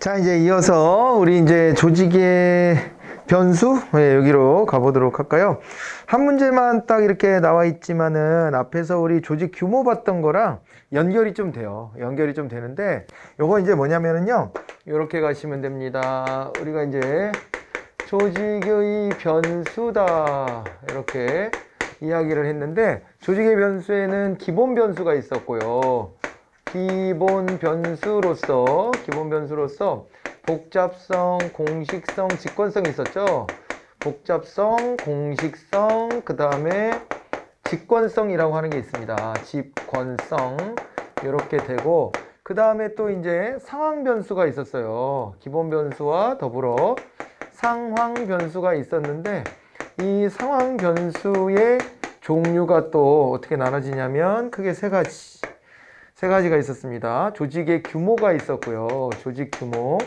자, 이제 이어서 우리 이제 조직의 변수 네, 여기로 가보도록 할까요 한 문제만 딱 이렇게 나와 있지만은 앞에서 우리 조직 규모 봤던 거랑 연결이 좀 돼요 연결이 좀 되는데 요거 이제 뭐냐면은요 이렇게 가시면 됩니다 우리가 이제 조직의 변수다 이렇게 이야기를 했는데 조직의 변수에는 기본 변수가 있었고요 기본 변수로서 기본 변수로서 복잡성, 공식성, 직관성이 있었죠. 복잡성, 공식성, 그 다음에 직관성이라고 하는 게 있습니다. 직관성 이렇게 되고 그 다음에 또 이제 상황 변수가 있었어요. 기본 변수와 더불어 상황 변수가 있었는데 이 상황 변수의 종류가 또 어떻게 나눠지냐면 크게 세 가지 세 가지가 있었습니다. 조직의 규모가 있었고요. 조직 규모.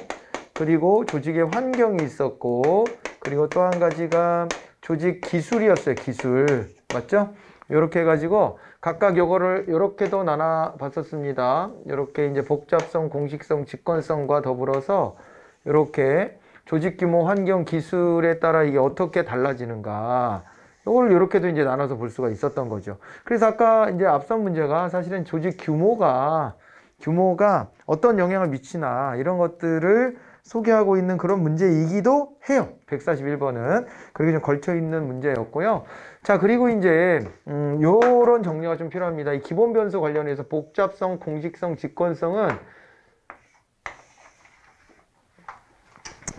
그리고 조직의 환경이 있었고 그리고 또 한 가지가 조직 기술이었어요. 기술. 맞죠? 이렇게 해가지고 각각 요거를 이렇게도 나눠 봤었습니다. 이렇게 이제 복잡성, 공식성, 직관성과 더불어서 이렇게 조직 규모, 환경, 기술에 따라 이게 어떻게 달라지는가 이걸 이렇게도 이제 나눠서 볼 수가 있었던 거죠. 그래서 아까 이제 앞선 문제가 사실은 조직 규모가 규모가 어떤 영향을 미치나 이런 것들을 소개하고 있는 그런 문제이기도 해요. 141번은 그렇게 좀 걸쳐 있는 문제였고요. 자 그리고 이제 음, 요런 정리가 좀 필요합니다. 이 기본 변수 관련해서 복잡성, 공식성, 직권성은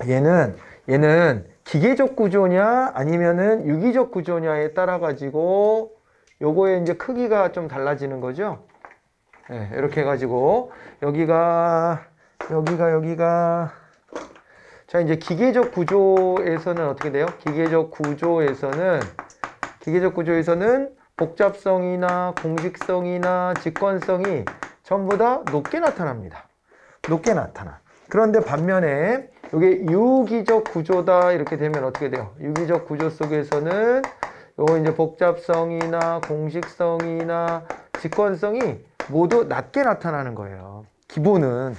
얘는 얘는 기계적 구조냐 아니면은 유기적 구조냐에 따라 가지고 요거의 이제 크기가 좀 달라지는 거죠. 네, 이렇게 해가지고 여기가 여기가 여기가 자 이제 기계적 구조에서는 어떻게 돼요? 기계적 구조에서는 기계적 구조에서는 복잡성이나 공식성이나 직관성이 전부 다 높게 나타납니다. 높게 나타나. 그런데 반면에 이게 유기적 구조다 이렇게 되면 어떻게 돼요? 유기적 구조 속에서는 요거 이제 복잡성이나 공식성이나 직관성이 모두 낮게 나타나는 거예요. 기본은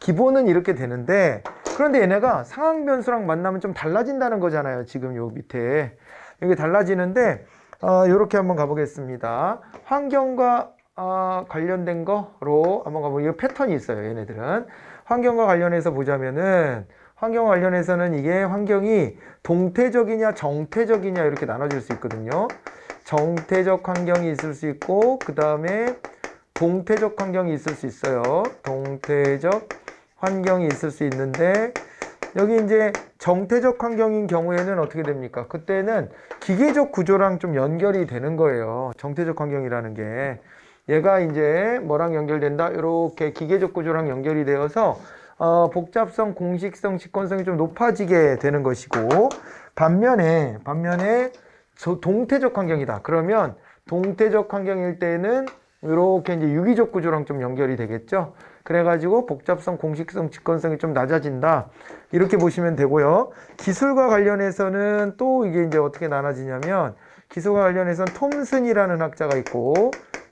기본은 이렇게 되는데 그런데 얘네가 상황 변수랑 만나면 좀 달라진다는 거잖아요. 지금 요 밑에 이게 달라지는데 어, 이렇게 한번 가보겠습니다. 환경과 어, 관련된 거로 한번 가보면 이 패턴이 있어요. 얘네들은 환경과 관련해서 보자면은 환경 관련해서는 이게 환경이 동태적이냐 정태적이냐 이렇게 나눠질 수 있거든요. 정태적 환경이 있을 수 있고 그 다음에 동태적 환경이 있을 수 있어요. 동태적 환경이 있을 수 있는데 여기 이제 정태적 환경인 경우에는 어떻게 됩니까? 그때는 기계적 구조랑 좀 연결이 되는 거예요. 정태적 환경이라는 게 얘가 이제 뭐랑 연결된다? 이렇게 기계적 구조랑 연결이 되어서 어, 복잡성, 공식성, 직관성이 좀 높아지게 되는 것이고 반면에 반면에 저 동태적 환경이다. 그러면 동태적 환경일 때는 이렇게 이제 유기적 구조랑 좀 연결이 되겠죠. 그래가지고 복잡성, 공식성, 직관성이 좀 낮아진다. 이렇게 보시면 되고요. 기술과 관련해서는 또 이게 이제 어떻게 나눠지냐면 기술과 관련해서는 톰슨이라는 학자가 있고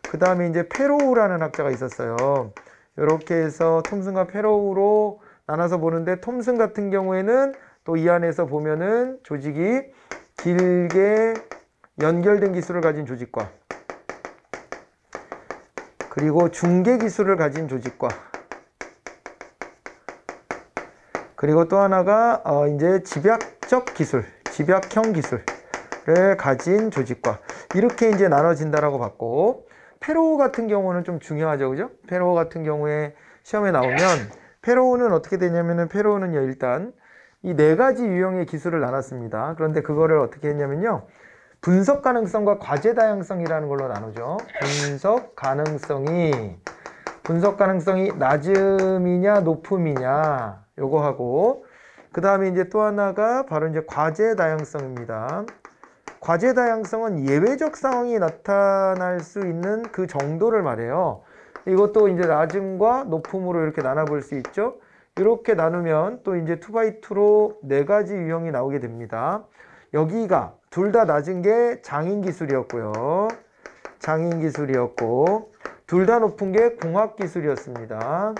그 다음에 이제 페로우라는 학자가 있었어요. 이렇게 해서 톰슨과 페로우로 나눠서 보는데 톰슨 같은 경우에는 또 이 안에서 보면은 조직이 길게 연결된 기술을 가진 조직과 그리고 중계 기술을 가진 조직과 그리고 또 하나가 어 이제 집약적 기술, 집약형 기술을 가진 조직과 이렇게 이제 나눠진다라고 봤고 페로 같은 경우는 좀 중요하죠. 그죠? 페로 같은 경우에 시험에 나오면 페로는 우 어떻게 되냐면은 페로는요. 우 일단 이 네 가지 유형의 기술을 나눴습니다. 그런데 그거를 어떻게 했냐면요. 분석 가능성과 과제 다양성이라는 걸로 나누죠. 분석 가능성이 분석 가능성이 낮음이냐 높음이냐 요거 하고 그 다음에 이제 또 하나가 바로 이제 과제 다양성입니다. 과제 다양성은 예외적 상황이 나타날 수 있는 그 정도를 말해요. 이것도 이제 낮음과 높음으로 이렇게 나눠볼 수 있죠. 이렇게 나누면 또 이제 2x2로 네 가지 유형이 나오게 됩니다. 여기가 둘 다 낮은 게 장인 기술이었고요. 장인 기술이었고 둘 다 높은 게 공학 기술이었습니다.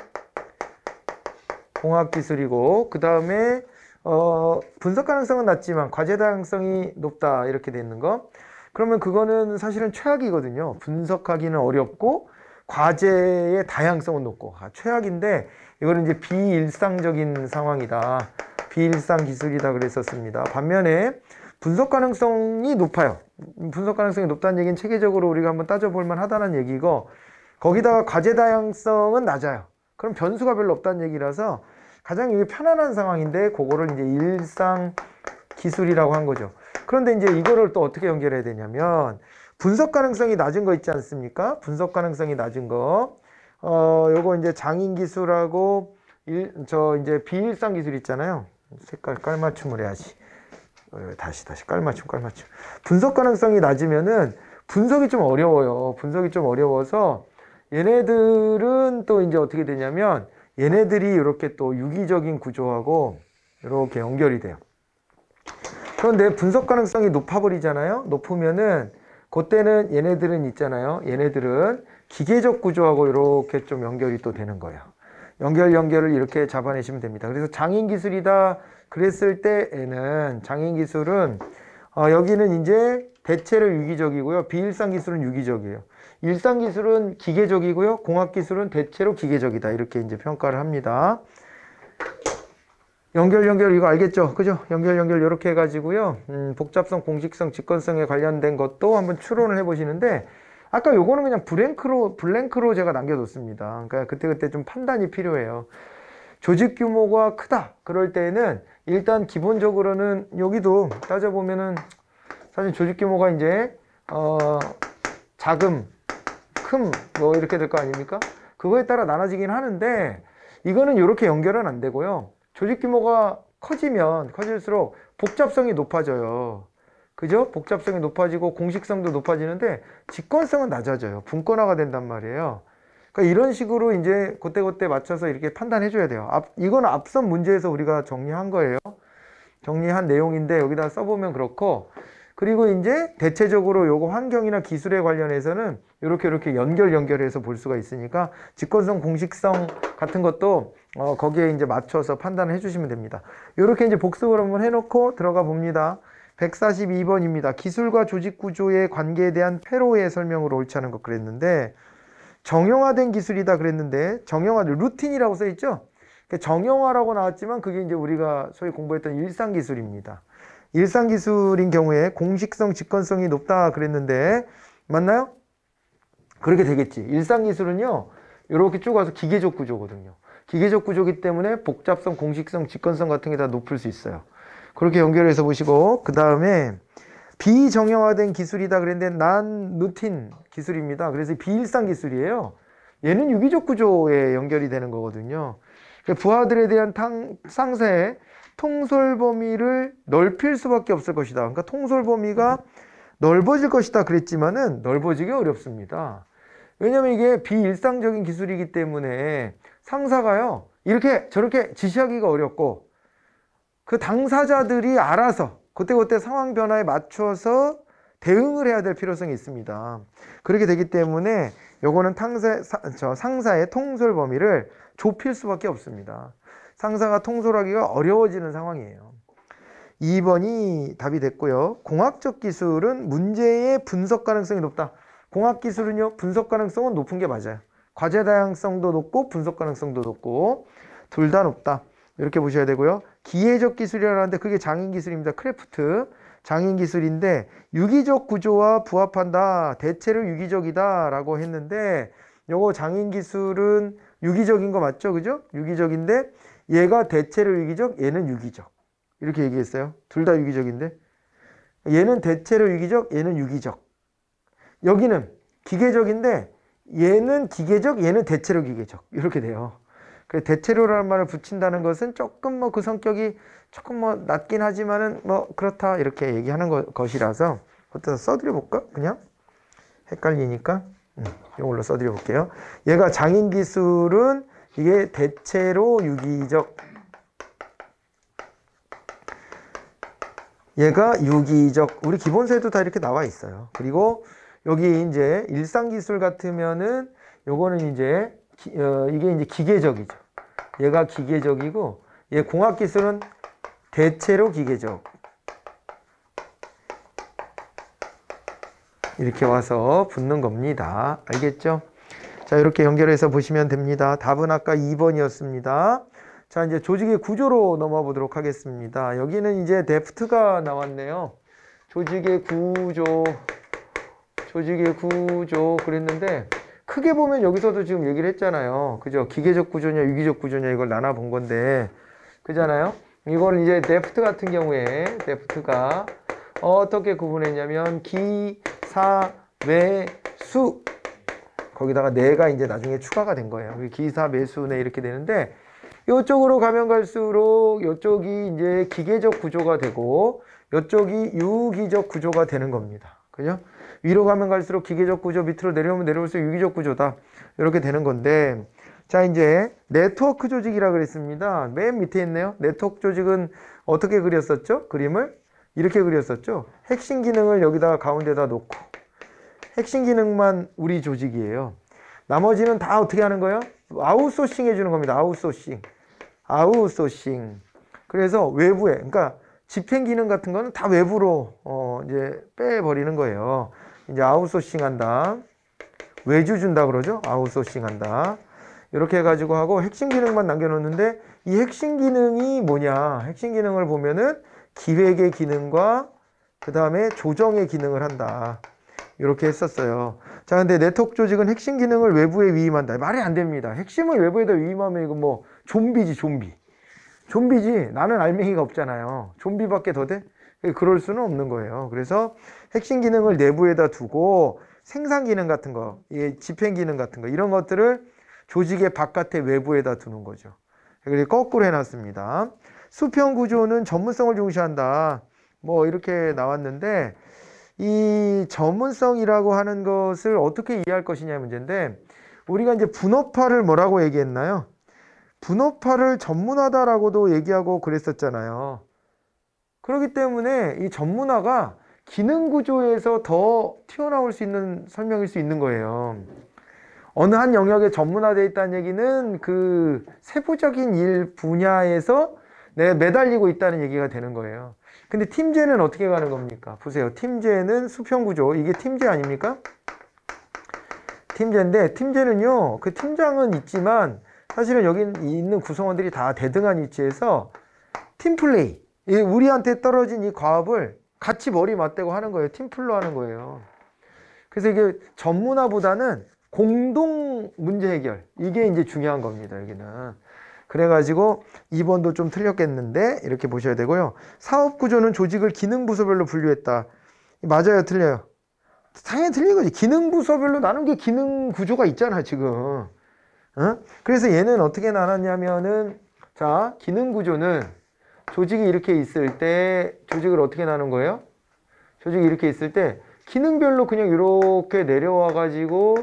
공학 기술이고 그 다음에 어, 분석 가능성은 낮지만 과제 다양성이 높다 이렇게 돼 있는 거 그러면 그거는 사실은 최악이거든요 분석하기는 어렵고 과제의 다양성은 높고 아, 최악인데 이거는 이제 비일상적인 상황이다 비일상 기술이다 그랬었습니다 반면에 분석 가능성이 높아요 분석 가능성이 높다는 얘기는 체계적으로 우리가 한번 따져볼 만하다는 얘기고 거기다가 과제 다양성은 낮아요 그럼 변수가 별로 없다는 얘기라서 가장 이게 편안한 상황인데 그거를 이제 일상 기술이라고 한 거죠. 그런데 이제 이거를 또 어떻게 연결해야 되냐면 분석 가능성이 낮은 거 있지 않습니까? 분석 가능성이 낮은 거. 어, 요거 이제 장인 기술하고 일, 저 이제 비일상 기술 있잖아요. 색깔 깔맞춤을 해야지. 어, 다시 다시 깔맞춤 깔맞춤. 분석 가능성이 낮으면은 분석이 좀 어려워요. 분석이 좀 어려워서 얘네들은 또 이제 어떻게 되냐면 얘네들이 이렇게 또 유기적인 구조하고 이렇게 연결이 돼요. 그런데 분석 가능성이 높아버리잖아요. 높으면은 그때는 얘네들은 있잖아요. 얘네들은 기계적 구조하고 이렇게 좀 연결이 또 되는 거예요. 연결 연결을 이렇게 잡아내시면 됩니다. 그래서 장인 기술이다 그랬을 때에는 장인 기술은 어 여기는 이제 대체를 유기적이고요. 비일상 기술은 유기적이에요. 일상 기술은 기계적이고요. 공학 기술은 대체로 기계적이다. 이렇게 이제 평가를 합니다. 연결 연결 이거 알겠죠? 그죠? 연결 연결 이렇게 해가지고요. 음, 복잡성, 공식성, 직관성에 관련된 것도 한번 추론을 해보시는데 아까 요거는 그냥 블랭크로 블랭크로 제가 남겨뒀습니다. 그러니까 그때그때 좀 판단이 필요해요. 조직 규모가 크다 그럴 때에는 일단 기본적으로는 여기도 따져보면은 사실 조직 규모가 이제 어, 자금 큼뭐 이렇게 될 거 아닙니까? 그거에 따라 나눠지긴 하는데 이거는 이렇게 연결은 안 되고요. 조직 규모가 커지면 커질수록 복잡성이 높아져요. 그죠? 복잡성이 높아지고 공식성도 높아지는데 직권성은 낮아져요. 분권화가 된단 말이에요. 그러니까 이런 식으로 이제 그때그때 맞춰서 이렇게 판단해 줘야 돼요. 앞, 이건 앞선 문제에서 우리가 정리한 거예요. 정리한 내용인데 여기다 써보면 그렇고 그리고 이제 대체적으로 요거 환경이나 기술에 관련해서는 이렇게 이렇게 연결 연결해서 볼 수가 있으니까 직권성 공식성 같은 것도 어, 거기에 이제 맞춰서 판단을 해주시면 됩니다. 이렇게 이제 복습을 한번 해놓고 들어가 봅니다. 142번입니다. 기술과 조직 구조의 관계에 대한 페로의 설명으로 옳지 않은 것 그랬는데 정형화된 기술이다 그랬는데 정형화 루틴이라고 써 있죠. 그러니까 정형화라고 나왔지만 그게 이제 우리가 소위 공부했던 일상 기술입니다. 일상 기술인 경우에 공식성, 직관성이 높다 그랬는데 맞나요? 그렇게 되겠지. 일상기술은요. 이렇게 쭉 와서 기계적 구조거든요. 기계적 구조기 때문에 복잡성, 공식성, 직관성 같은 게 다 높을 수 있어요. 그렇게 연결해서 보시고 그 다음에 비정형화된 기술이다 그랬는데 난 루틴 기술입니다. 그래서 비일상 기술이에요. 얘는 유기적 구조에 연결이 되는 거거든요. 그러니까 부하들에 대한 탕, 상세 통솔 범위를 넓힐 수밖에 없을 것이다. 그러니까 통솔 범위가 음. 넓어질 것이다 그랬지만은 넓어지기 어렵습니다. 왜냐면 이게 비일상적인 기술이기 때문에 상사가요 이렇게 저렇게 지시하기가 어렵고 그 당사자들이 알아서 그때그때 상황 변화에 맞춰서 대응을 해야 될 필요성이 있습니다. 그렇게 되기 때문에 요거는 탕사, 저 상사의 통솔 범위를 좁힐 수밖에 없습니다. 상사가 통솔하기가 어려워지는 상황이에요. 2번이 답이 됐고요. 공학적 기술은 문제의 분석 가능성이 높다. 공학 기술은요, 분석 가능성은 높은 게 맞아요. 과제 다양성도 높고 분석 가능성도 높고 둘 다 높다. 이렇게 보셔야 되고요. 기계적 기술이라는데 그게 장인 기술입니다. 크래프트. 장인 기술인데 유기적 구조와 부합한다. 대체로 유기적이다라고 했는데 요거 장인 기술은 유기적인 거 맞죠? 그죠? 유기적인데 얘가 대체로 유기적, 얘는 유기적. 이렇게 얘기했어요. 둘 다 유기적인데 얘는 대체로 유기적, 얘는 유기적. 여기는 기계적인데 얘는 기계적, 얘는 대체로 기계적 이렇게 돼요. 그 대체로라는 말을 붙인다는 것은 조금 뭐 그 성격이 조금 뭐 낮긴 하지만은 뭐 그렇다 이렇게 얘기하는 거, 것이라서 어떤 써드려 볼까? 그냥 헷갈리니까 음, 이걸로 써드려 볼게요. 얘가 장인 기술은 이게 대체로 유기적 얘가 유기적 우리 기본세도 다 이렇게 나와 있어요. 그리고 여기 이제 일상 기술 같으면은 요거는 이제 기, 어, 이게 이제 기계적이죠. 얘가 기계적이고 얘 공학 기술은 대체로 기계적. 이렇게 와서 붙는 겁니다. 알겠죠? 자, 이렇게 연결해서 보시면 됩니다. 답은 아까 2번이었습니다. 자, 이제 조직의 구조로 넘어 보도록 하겠습니다. 여기는 이제 데프트가 나왔네요. 조직의 구조, 조직의 구조 그랬는데 크게 보면 여기서도 지금 얘기를 했잖아요. 그죠? 기계적 구조냐 유기적 구조냐 이걸 나눠본 건데 그잖아요? 이걸 이제 데프트 같은 경우에 데프트가 어떻게 구분했냐면 기, 사, 매, 수 거기다가 내가 네 이제 나중에 추가가 된 거예요. 기사, 매수네 이렇게 되는데 이쪽으로 가면 갈수록 이쪽이 이제 기계적 구조가 되고 이쪽이 유기적 구조가 되는 겁니다. 그죠? 위로 가면 갈수록 기계적 구조, 밑으로 내려오면 내려올수록 유기적 구조다. 이렇게 되는 건데 자 이제 네트워크 조직이라 그랬습니다. 맨 밑에 있네요. 네트워크 조직은 어떻게 그렸었죠? 그림을 이렇게 그렸었죠. 핵심 기능을 여기다가 가운데다 놓고 핵심 기능만 우리 조직이에요. 나머지는 다 어떻게 하는 거예요? 아웃소싱 해주는 겁니다. 아웃소싱. 아웃소싱. 그래서 외부에, 그러니까 집행 기능 같은 거는 다 외부로 어 이제 빼버리는 거예요. 이제 아웃소싱 한다. 외주 준다 그러죠? 아웃소싱 한다. 이렇게 해가지고 하고 핵심 기능만 남겨놓는데 이 핵심 기능이 뭐냐? 핵심 기능을 보면은 기획의 기능과 그 다음에 조정의 기능을 한다. 이렇게 했었어요. 자, 근데 네트워크 조직은 핵심 기능을 외부에 위임한다. 말이 안 됩니다. 핵심을 외부에다 위임하면 이거 뭐 좀비지 좀비 좀비지 나는 알맹이가 없잖아요 좀비밖에 더 돼? 그럴 수는 없는 거예요 그래서 핵심 기능을 내부에다 두고 생산 기능 같은 거 예, 집행 기능 같은 거 이런 것들을 조직의 바깥에 외부에다 두는 거죠 그리고 거꾸로 해놨습니다 수평 구조는 전문성을 중시한다 뭐 이렇게 나왔는데 이 전문성이라고 하는 것을 어떻게 이해할 것이냐 문제인데 우리가 이제 분업화를 뭐라고 얘기했나요? 분업화를 전문화다라고도 얘기하고 그랬었잖아요. 그렇기 때문에 이 전문화가 기능 구조에서 더 튀어나올 수 있는 설명일 수 있는 거예요. 어느 한 영역에 전문화되어 있다는 얘기는 그 세부적인 일 분야에서 내 매달리고 있다는 얘기가 되는 거예요. 근데 팀제는 어떻게 가는 겁니까? 보세요. 팀제는 수평구조. 이게 팀제 아닙니까? 팀제인데, 팀제는요, 그 팀장은 있지만, 사실은 여기 있는 구성원들이 다 대등한 위치에서 팀플레이 우리한테 떨어진 이 과업을 같이 머리 맞대고 하는 거예요 팀플로 하는 거예요 그래서 이게 전문화보다는 공동 문제 해결 이게 이제 중요한 겁니다 여기는 그래가지고 2번도 좀 틀렸겠는데 이렇게 보셔야 되고요 사업구조는 조직을 기능부서별로 분류했다 맞아요 틀려요 당연히 틀린 거지 기능부서별로 나눈 게 기능구조가 있잖아 지금 그래서 얘는 어떻게 나눴냐면은 자 기능 구조는 조직이 이렇게 있을 때 조직을 어떻게 나눈 거예요? 조직이 이렇게 있을 때 기능별로 그냥 이렇게 내려와 가지고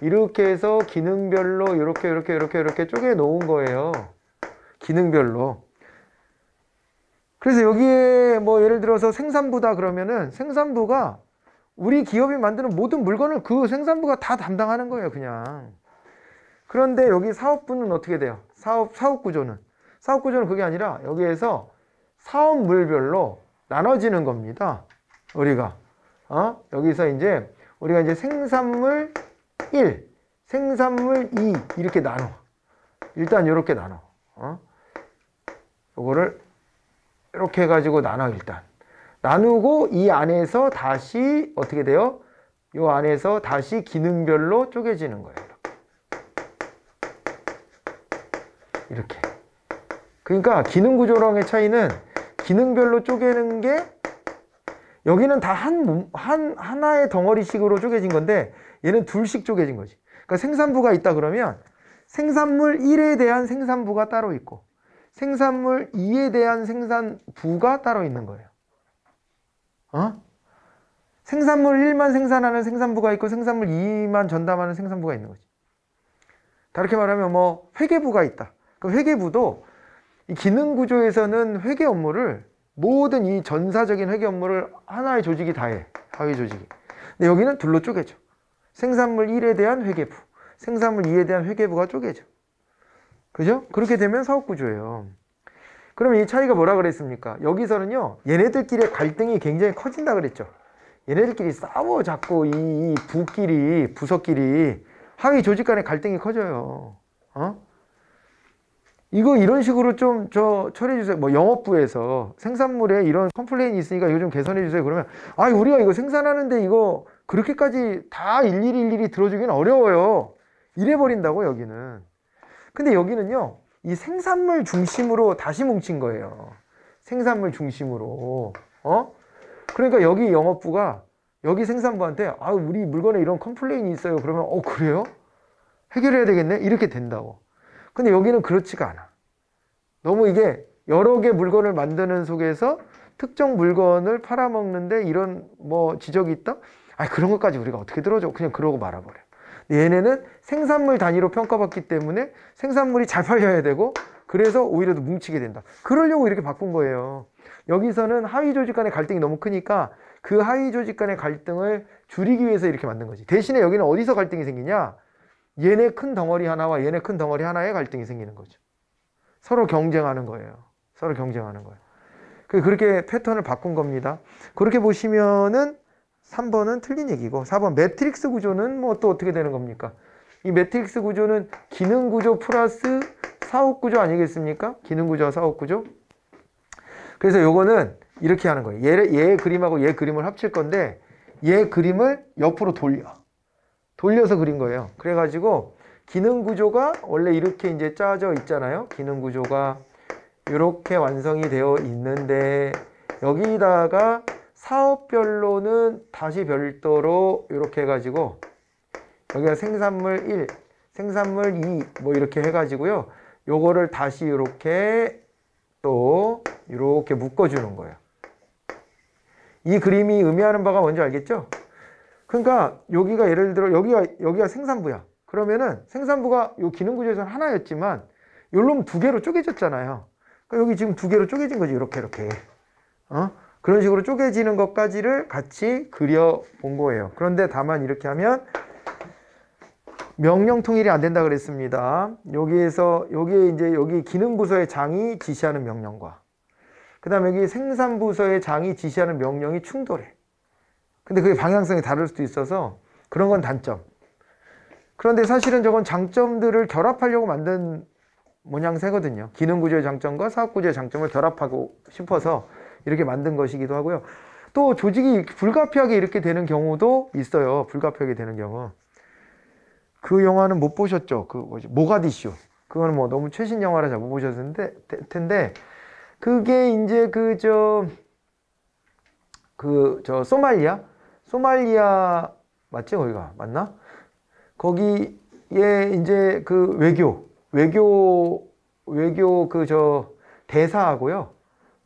이렇게 해서 기능별로 이렇게 이렇게 이렇게 이렇게 쪼개 놓은 거예요. 기능별로. 그래서 여기에 뭐 예를 들어서 생산부다 그러면은 생산부가 우리 기업이 만드는 모든 물건을 그 생산부가 다 담당하는 거예요, 그냥. 그런데 여기 사업부는 어떻게 돼요? 사업, 사업 구조는? 사업 구조는 그게 아니라 여기에서 사업물별로 나눠지는 겁니다. 우리가. 어? 여기서 이제 우리가 이제 생산물 1, 생산물 2 이렇게 나눠. 일단 이렇게 나눠. 어? 요거를 이렇게 해가지고 나눠 일단. 나누고 이 안에서 다시 어떻게 돼요? 요 안에서 다시 기능별로 쪼개지는 거예요. 이렇게. 그러니까 기능 구조랑의 차이는 기능별로 쪼개는 게 여기는 다 한 한, 하나의 덩어리식으로 쪼개진 건데 얘는 둘씩 쪼개진 거지. 그러니까 생산부가 있다 그러면 생산물 1에 대한 생산부가 따로 있고 생산물 2에 대한 생산부가 따로 있는 거예요. 어? 생산물 1만 생산하는 생산부가 있고 생산물 2만 전담하는 생산부가 있는 거지. 다르게 말하면 뭐 회계부가 있다. 그럼 회계부도 이 기능 구조에서는 회계 업무를 모든 이 전사적인 회계 업무를 하나의 조직이 다해 하위 조직이 근데 여기는 둘로 쪼개져 생산물 1에 대한 회계부 생산물 2에 대한 회계부가 쪼개져 그죠? 그렇게 되면 사업 구조예요 그러면 이 차이가 뭐라 그랬습니까? 여기서는요 얘네들끼리 갈등이 굉장히 커진다 그랬죠 얘네들끼리 싸워 자꾸 이 부끼리 부서끼리 하위 조직 간의 갈등이 커져요 어? 이거 이런 식으로 좀 저 처리해 주세요. 뭐 영업부에서 생산물에 이런 컴플레인이 있으니까 이거 좀 개선해 주세요. 그러면 아 우리가 이거 생산하는데 이거 그렇게까지 다 일일이 일일이 들어주기는 어려워요. 이래 버린다고 여기는. 근데 여기는요 이 생산물 중심으로 다시 뭉친 거예요. 생산물 중심으로 어 그러니까 여기 영업부가 여기 생산부한테 아 우리 물건에 이런 컴플레인이 있어요. 그러면 어 그래요? 해결해야 되겠네 이렇게 된다고. 근데 여기는 그렇지가 않아. 너무 이게 여러 개 물건을 만드는 속에서 특정 물건을 팔아먹는데 이런 뭐 지적이 있다? 아 그런 것까지 우리가 어떻게 들어줘? 그냥 그러고 말아버려. 얘네는 생산물 단위로 평가받기 때문에 생산물이 잘 팔려야 되고 그래서 오히려 더 뭉치게 된다. 그러려고 이렇게 바꾼 거예요. 여기서는 하위 조직 간의 갈등이 너무 크니까 그 하위 조직 간의 갈등을 줄이기 위해서 이렇게 만든 거지. 대신에 여기는 어디서 갈등이 생기냐? 얘네 큰 덩어리 하나와 얘네 큰 덩어리 하나의 갈등이 생기는 거죠. 서로 경쟁하는 거예요. 서로 경쟁하는 거예요. 그, 그렇게 패턴을 바꾼 겁니다. 그렇게 보시면은 3번은 틀린 얘기고 4번 매트릭스 구조는 뭐 또 어떻게 되는 겁니까? 이 매트릭스 구조는 기능 구조 플러스 사업 구조 아니겠습니까? 기능 구조, 와 사업 구조. 그래서 요거는 이렇게 하는 거예요. 얘, 얘 그림하고 얘 그림을 합칠 건데 얘 그림을 옆으로 돌려. 돌려서 그린 거예요. 그래가지고 기능 구조가 원래 이렇게 이제 짜져 있잖아요. 기능 구조가 이렇게 완성이 되어 있는데 여기다가 사업별로는 다시 별도로 이렇게 해가지고 여기가 생산물 1, 생산물 2 뭐 이렇게 해가지고요. 요거를 다시 이렇게 또 이렇게 묶어주는 거예요. 이 그림이 의미하는 바가 뭔지 알겠죠? 그러니까 여기가 예를 들어 여기가 여기가 생산부야. 그러면은 생산부가 요 기능 구조에서 하나였지만 요놈 두 개로 쪼개졌잖아요. 그러니까 여기 지금 두 개로 쪼개진 거지. 이렇게 이렇게. 어? 그런 식으로 쪼개지는 것까지를 같이 그려 본 거예요. 그런데 다만 이렇게 하면 명령 통일이 안 된다 그랬습니다. 여기에서 여기 에 이제 여기 기능 부서의 장이 지시하는 명령과 그다음에 여기 생산 부서의 장이 지시하는 명령이 충돌해. 근데 그게 방향성이 다를 수도 있어서 그런 건 단점. 그런데 사실은 저건 장점들을 결합하려고 만든 모양새거든요. 기능 구조의 장점과 사업 구조의 장점을 결합하고 싶어서 이렇게 만든 것이기도 하고요. 또 조직이 불가피하게 이렇게 되는 경우도 있어요. 불가피하게 되는 경우. 그 영화는 못 보셨죠? 그 뭐지? 모가디슈. 그거는 뭐 너무 최신 영화라잘 못 보셨는데 텐데 그게 이제 그저 그저 그저 소말리아 소말리아 맞지 거기가 맞나? 거기에 이제 그 외교 외교 외교 그 저 대사하고요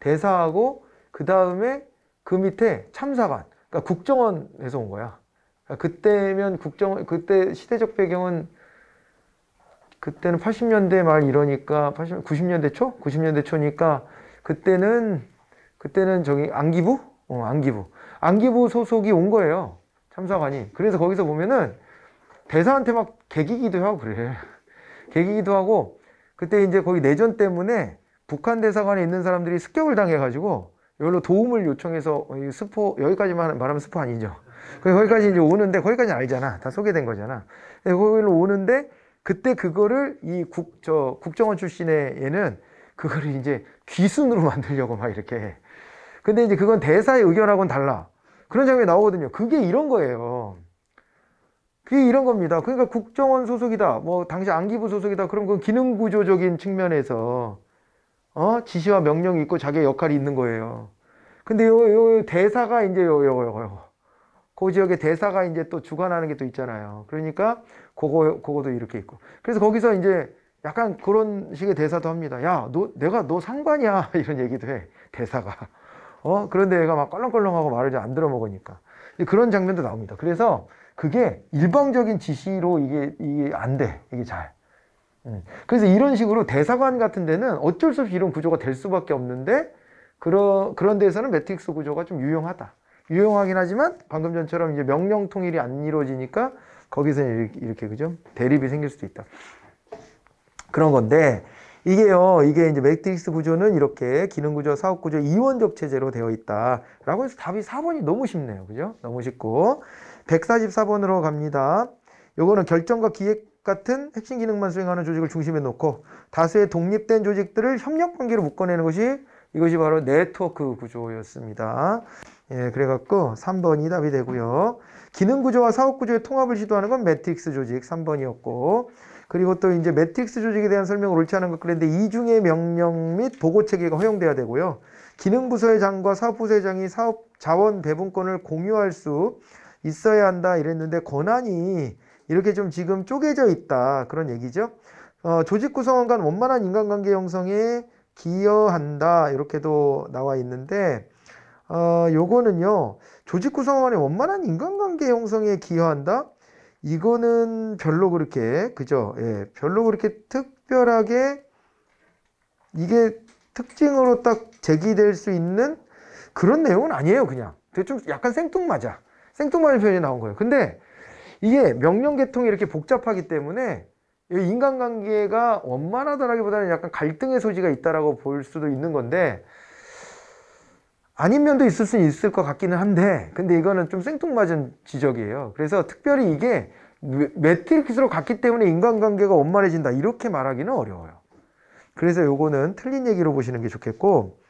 대사하고 그 다음에 그 밑에 참사관 그러니까 국정원에서 온 거야. 그러니까 그때면 국정원 그때 시대적 배경은 그때는 80년대 말 이러니까 80, 90년대 초? 90년대 초니까 그때는 그때는 저기 안기부? 어, 안기부. 안기부 소속이 온 거예요. 참사관이. 그래서 거기서 보면은 대사한테 막 개기기도 하고 그래. 개기기도 하고 그때 이제 거기 내전 때문에 북한 대사관에 있는 사람들이 습격을 당해가지고 여기로 도움을 요청해서 스포 여기까지만 말하면 스포 아니죠. 그 거기까지 이제 오는데 거기까지 알잖아. 다 소개된 거잖아. 거기로 오는데 그때 그거를 이 국 저 국정원 출신의 얘는 그거를 이제 귀순으로 만들려고 막 이렇게 해. 근데 이제 그건 대사의 의견하고는 달라. 그런 장면이 나오거든요. 그게 이런 거예요. 그게 이런 겁니다. 그러니까 국정원 소속이다. 뭐 당시 안기부 소속이다. 그럼 그건 기능 구조적인 측면에서 어? 지시와 명령이 있고 자기의 역할이 있는 거예요. 근데 요, 요 대사가 이제 요, 요, 요, 요. 그 지역의 대사가 이제 또 주관하는 게 또 있잖아요. 그러니까 그거, 그거도 이렇게 있고. 그래서 거기서 이제 약간 그런 식의 대사도 합니다. 야, 너, 내가 너 상관이야. 이런 얘기도 해. 대사가. 어? 그런데 얘가 막 껄렁껄렁하고 말을 잘안 들어먹으니까. 그런 장면도 나옵니다. 그래서 그게 일방적인 지시로 이게, 이게 안 돼. 이게 잘. 음. 그래서 이런 식으로 대사관 같은 데는 어쩔 수 없이 이런 구조가 될 수밖에 없는데, 그런, 그런 데에서는 매트릭스 구조가 좀 유용하다. 유용하긴 하지만 방금 전처럼 이제 명령 통일이 안 이루어지니까 거기서 이렇게, 이렇게 그죠? 대립이 생길 수도 있다. 그런 건데, 이게요, 이게 이제 매트릭스 구조는 이렇게 기능구조, 사업구조, 이원적 체제로 되어 있다. 라고 해서 답이 4번이 너무 쉽네요. 그죠? 너무 쉽고. 144번으로 갑니다. 요거는 결정과 기획 같은 핵심 기능만 수행하는 조직을 중심에 놓고 다수의 독립된 조직들을 협력 관계로 묶어내는 것이 이것이 바로 네트워크 구조였습니다. 예, 그래갖고 3번이 답이 되고요. 기능 구조와 사업 구조의 통합을 시도하는 건 매트릭스 조직 3번이었고 그리고 또 이제 매트릭스 조직에 대한 설명을 옳지 않은 것 그랬는데 이중의 명령 및 보고 체계가 허용돼야 되고요. 기능부서의장과 사업부서의장이 사업 자원 배분권을 공유할 수 있어야 한다 이랬는데 권한이 이렇게 좀 지금 쪼개져 있다 그런 얘기죠. 어, 조직 구성원 간 원만한 인간관계 형성에 기여한다 이렇게도 나와 있는데 어, 요거는요 조직 구성원의 원만한 인간관계 형성에 기여한다 이거는 별로 그렇게 그죠? 예, 별로 그렇게 특별하게 이게 특징으로 딱 제기될 수 있는 그런 내용은 아니에요, 그냥. 대충 약간 생뚱맞아. 생뚱맞은 표현이 나온 거예요. 근데 이게 명령 계통이 이렇게 복잡하기 때문에 인간관계가 원만하다라기보다는 약간 갈등의 소지가 있다라고 볼 수도 있는 건데 아닌 면도 있을 수 있을 것 같기는 한데 근데 이거는 좀 생뚱맞은 지적이에요 그래서 특별히 이게 매트릭스로 갔기 때문에 인간관계가 원만해진다 이렇게 말하기는 어려워요 그래서 요거는 틀린 얘기로 보시는 게 좋겠고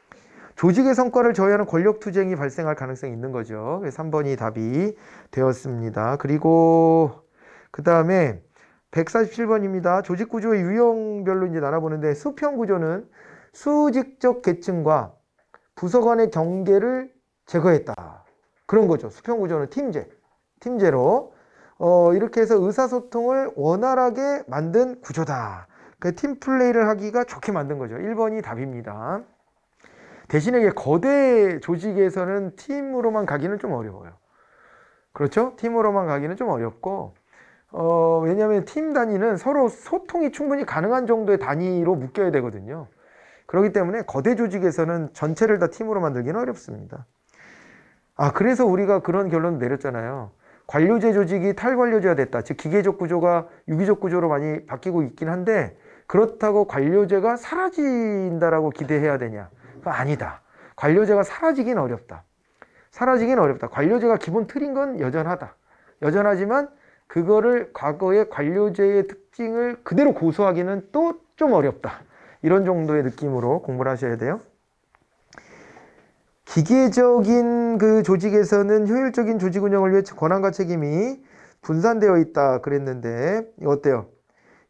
조직의 성과를 저해하는 권력투쟁이 발생할 가능성이 있는 거죠 그래서 3번이 답이 되었습니다 그리고 그 다음에 147번입니다 조직구조의 유형별로 이제 나눠보는데 수평구조는 수직적 계층과 부서 간의 경계를 제거했다. 그런 거죠. 수평구조는 팀제, 팀제로 어, 이렇게 해서 의사소통을 원활하게 만든 구조다. 그 팀플레이를 하기가 좋게 만든 거죠. 1번이 답입니다. 대신에 거대 조직에서는 팀으로만 가기는 좀 어려워요. 그렇죠? 팀으로만 가기는 좀 어렵고 어, 왜냐면팀 단위는 서로 소통이 충분히 가능한 정도의 단위로 묶여야 되거든요. 그렇기 때문에 거대 조직에서는 전체를 다 팀으로 만들기는 어렵습니다. 아, 그래서 우리가 그런 결론 내렸잖아요. 관료제 조직이 탈관료제가 됐다. 즉, 기계적 구조가 유기적 구조로 많이 바뀌고 있긴 한데, 그렇다고 관료제가 사라진다라고 기대해야 되냐? 아니다. 관료제가 사라지긴 어렵다. 사라지긴 어렵다. 관료제가 기본 틀인 건 여전하다. 여전하지만 그거를 과거의 관료제의 특징을 그대로 고수하기는 또 좀 어렵다. 이런 정도의 느낌으로 공부를 하셔야 돼요. 기계적인 그 조직에서는 효율적인 조직 운영을 위해 권한과 책임이 분산되어 있다 그랬는데 어때요?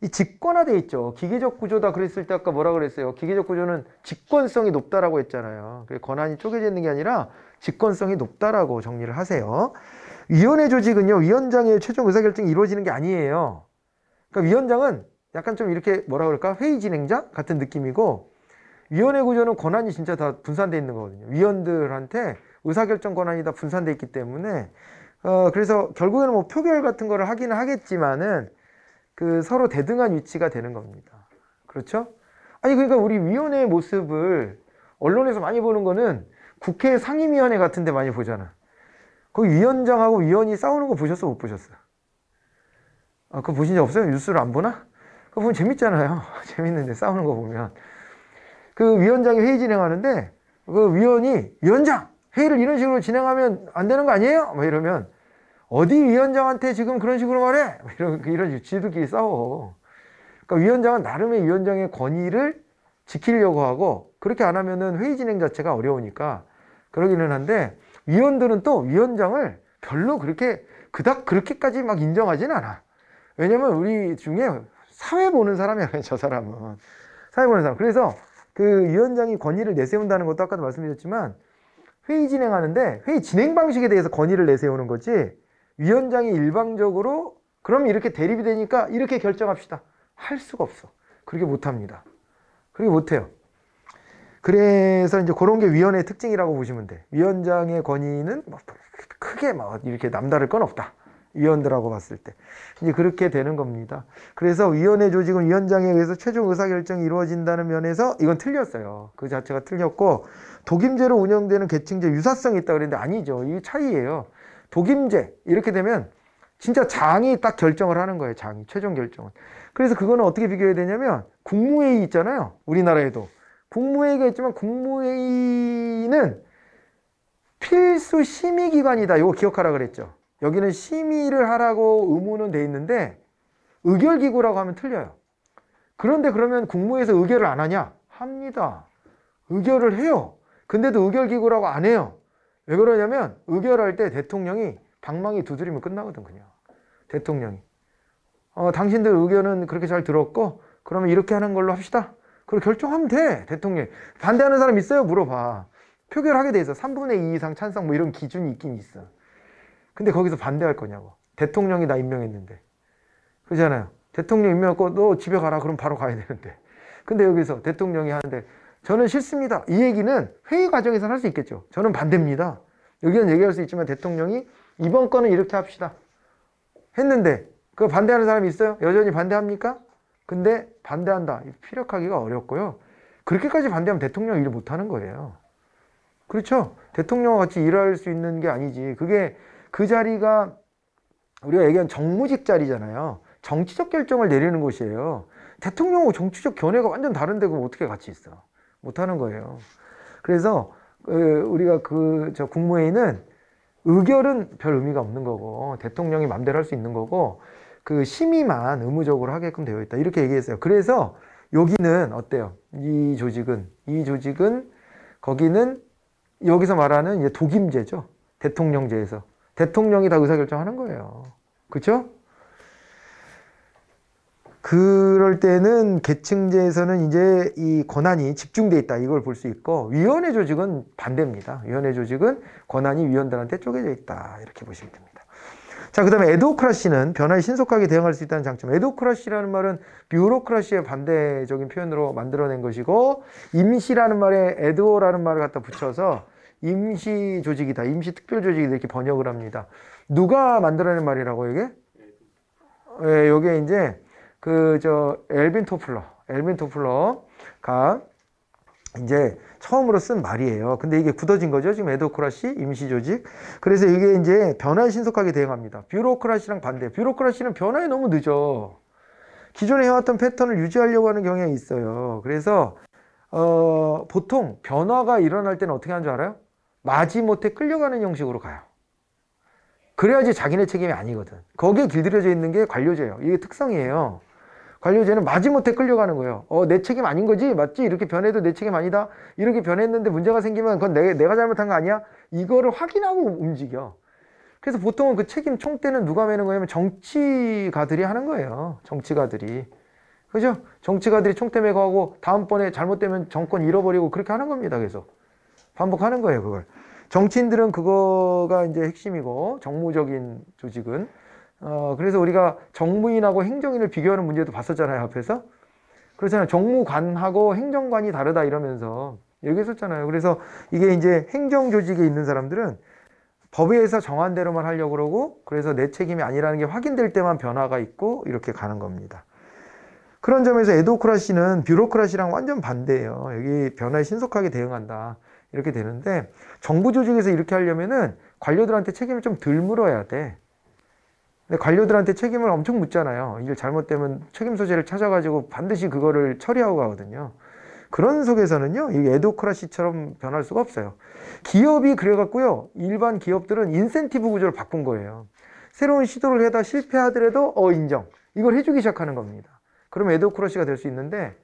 이 직권화돼 있죠. 기계적 구조다 그랬을 때 아까 뭐라 그랬어요? 기계적 구조는 직권성이 높다라고 했잖아요. 그래 권한이 쪼개져 있는 게 아니라 직권성이 높다라고 정리를 하세요. 위원회 조직은요. 위원장의 최종 의사결정이 이루어지는 게 아니에요. 그러니까 위원장은 약간 좀 이렇게 뭐라 그럴까 회의 진행자 같은 느낌이고 위원회 구조는 권한이 진짜 다분산되어 있는 거거든요. 위원들한테 의사결정 권한이 다분산되어 있기 때문에 어 그래서 결국에는 뭐 표결 같은 거를 하기는 하겠지만은 그 서로 대등한 위치가 되는 겁니다. 그렇죠? 아니 그러니까 우리 위원회의 모습을 언론에서 많이 보는 거는 국회 상임위원회 같은 데 많이 보잖아. 그 위원장하고 위원이 싸우는 거 보셨어 못 보셨어? 아 그거 보신 적 없어요? 뉴스를 안 보나? 그 보면 재밌잖아요. 재밌는데 싸우는 거 보면 그 위원장이 회의 진행하는데 그 위원이 위원장 회의를 이런 식으로 진행하면 안 되는 거 아니에요? 막 뭐 이러면 어디 위원장한테 지금 그런 식으로 말해? 뭐 이런 그 이런 지들끼리 싸워. 그러니까 위원장은 나름의 위원장의 권위를 지키려고 하고 그렇게 안 하면은 회의 진행 자체가 어려우니까 그러기는 한데 위원들은 또 위원장을 별로 그렇게 그닥 그렇게까지 막 인정하진 않아. 왜냐면 우리 중에 사회 보는 사람이 아니에요, 저 사람은. 사회 보는 사람. 그래서 그 위원장이 권위를 내세운다는 것도 아까도 말씀드렸지만 회의 진행하는데 회의 진행 방식에 대해서 권위를 내세우는 거지 위원장이 일방적으로 그럼 이렇게 대립이 되니까 이렇게 결정합시다. 할 수가 없어. 그렇게 못 합니다. 그렇게 못 해요. 그래서 이제 그런 게 위원회의 특징이라고 보시면 돼. 위원장의 권위는 뭐 크게 막 뭐 이렇게 남다를 건 없다. 위원들하고 봤을 때 이제 그렇게 되는 겁니다. 그래서 위원회 조직은 위원장에 의해서 최종 의사결정이 이루어진다는 면에서 이건 틀렸어요. 그 자체가 틀렸고 독임제로 운영되는 계층제 유사성이 있다 그랬는데 아니죠. 이 차이예요. 독임제 이렇게 되면 진짜 장이 딱 결정을 하는 거예요. 장이 최종 결정은. 그래서 그거는 어떻게 비교해야 되냐면 국무회의 있잖아요. 우리나라에도 국무회의가 있지만 국무회의는 필수 심의기관이다. 이거 기억하라 그랬죠. 여기는 심의를 하라고 의무는 돼 있는데 의결기구라고 하면 틀려요. 그런데 그러면 국무에서 의결을 안 하냐? 합니다. 의결을 해요. 근데도 의결기구라고 안 해요. 왜 그러냐면 의결할 때 대통령이 방망이 두드리면 끝나거든 그냥. 대통령이. 어, 당신들 의견은 그렇게 잘 들었고 그러면 이렇게 하는 걸로 합시다. 그걸 결정하면 돼. 대통령 반대하는 사람 있어요? 물어봐. 표결하게 돼 있어. 3분의 2 이상 찬성 뭐 이런 기준이 있긴 있어. 근데 거기서 반대할 거냐고. 대통령이 나 임명했는데. 그러잖아요. 대통령 임명했고 너 집에 가라 그럼 바로 가야 되는데. 근데 여기서 대통령이 하는데 저는 싫습니다. 이 얘기는 회의 과정에서 할 수 있겠죠. 저는 반대입니다. 여기는 얘기할 수 있지만 대통령이 이번 거는 이렇게 합시다. 했는데 그 반대하는 사람이 있어요? 여전히 반대합니까? 근데 반대한다. 피력하기가 어렵고요. 그렇게까지 반대하면 대통령 일을 못하는 거예요. 그렇죠? 대통령과 같이 일할 수 있는 게 아니지. 그게 그 자리가 우리가 얘기한 정무직 자리잖아요. 정치적 결정을 내리는 곳이에요. 대통령하고 정치적 견해가 완전 다른데 그럼 어떻게 같이 있어? 못하는 거예요. 그래서 그, 우리가 그 저 국무회의는 의결은 별 의미가 없는 거고 대통령이 맘대로 할 수 있는 거고 그 심의만 의무적으로 하게끔 되어 있다 이렇게 얘기했어요. 그래서 여기는 어때요? 이 조직은 이 조직은 거기는 여기서 말하는 독임제죠. 대통령제에서 대통령이 다 의사결정하는 거예요. 그렇죠? 그럴 때는 계층제에서는 이제 이 권한이 집중돼 있다 이걸 볼 수 있고 위원회 조직은 반대입니다. 위원회 조직은 권한이 위원들한테 쪼개져 있다 이렇게 보시면 됩니다. 자, 그 다음에 에도크라시는 변화에 신속하게 대응할 수 있다는 장점. 에도크라시라는 말은 뷰로크라시의 반대적인 표현으로 만들어낸 것이고, 임시라는 말에 에도라는 말을 갖다 붙여서 임시 조직이다. 임시 특별 조직이다. 이렇게 번역을 합니다. 누가 만들어낸 말이라고 이게? 예, 요게 이제 그 저 엘빈 토플러, 엘빈 토플러가 이제 처음으로 쓴 말이에요. 근데 이게 굳어진 거죠. 지금 에도크라시 임시 조직. 그래서 이게 이제 변화에 신속하게 대응합니다. 뷰로크라시랑 반대. 뷰로크라시는 변화에 너무 늦어. 기존에 해왔던 패턴을 유지하려고 하는 경향이 있어요. 그래서 어, 보통 변화가 일어날 때는 어떻게 하는 줄 알아요? 마지못해 끌려가는 형식으로 가요. 그래야지 자기네 책임이 아니거든. 거기에 길들여져 있는 게 관료제예요. 이게 특성이에요. 관료제는 마지못해 끌려가는 거예요. 어, 내 책임 아닌 거지? 맞지? 이렇게 변해도 내 책임 아니다? 이렇게 변했는데 문제가 생기면 그건 내, 내가 잘못한 거 아니야? 이거를 확인하고 움직여. 그래서 보통은 그 책임 총대는 누가 매는 거냐면 정치가들이 하는 거예요. 정치가들이. 그죠? 정치가들이 총대 매고 하고 다음번에 잘못되면 정권 잃어버리고 그렇게 하는 겁니다. 계속. 반복하는 거예요, 그걸. 정치인들은 그거가 이제 핵심이고 정무적인 조직은 어 그래서 우리가 정무인하고 행정인을 비교하는 문제도 봤었잖아요, 앞에서. 그렇잖아요. 정무관하고 행정관이 다르다 이러면서 얘기했었잖아요. 그래서 이게 이제 행정 조직에 있는 사람들은 법에서 정한 대로만 하려고 그러고 그래서 내 책임이 아니라는 게 확인될 때만 변화가 있고 이렇게 가는 겁니다. 그런 점에서 에도크라시는 뷰로크라시랑 완전 반대예요. 여기 변화에 신속하게 대응한다. 이렇게 되는데 정부 조직에서 이렇게 하려면은 관료들한테 책임을 좀 덜 물어야 돼. 근데 관료들한테 책임을 엄청 묻잖아요. 일 잘못되면 책임 소재를 찾아가지고 반드시 그거를 처리하고 가거든요. 그런 속에서는요, 이 에도크라시처럼 변할 수가 없어요. 기업이 그래갖고요, 일반 기업들은 인센티브 구조를 바꾼 거예요. 새로운 시도를 해다 실패하더라도, 어, 인정. 이걸 해주기 시작하는 겁니다. 그럼 에도크라시가될 수 있는데,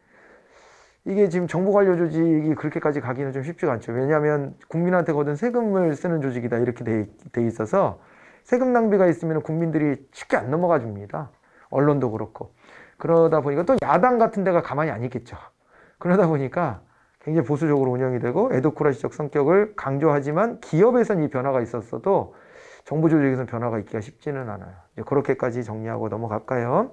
이게 지금 정보관료 조직이 그렇게까지 가기는 좀 쉽지가 않죠. 왜냐하면 국민한테 거둔 세금을 쓰는 조직이다 이렇게 돼, 돼 있어서 세금 낭비가 있으면 국민들이 쉽게 안 넘어가 줍니다. 언론도 그렇고. 그러다 보니까 또 야당 같은 데가 가만히 안 있겠죠. 그러다 보니까 굉장히 보수적으로 운영이 되고 에도쿠라시적 성격을 강조하지만 기업에선 이 변화가 있었어도 정부 조직에선 변화가 있기가 쉽지는 않아요. 이제 그렇게까지 정리하고 넘어갈까요?